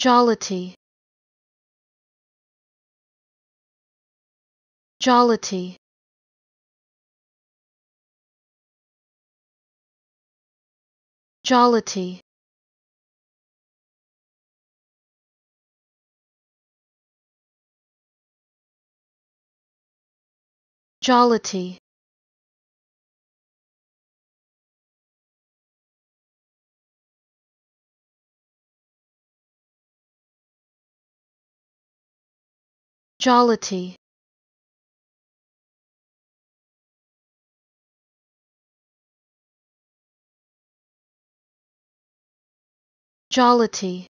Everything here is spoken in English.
jollity jollity jollity jollity jollity jollity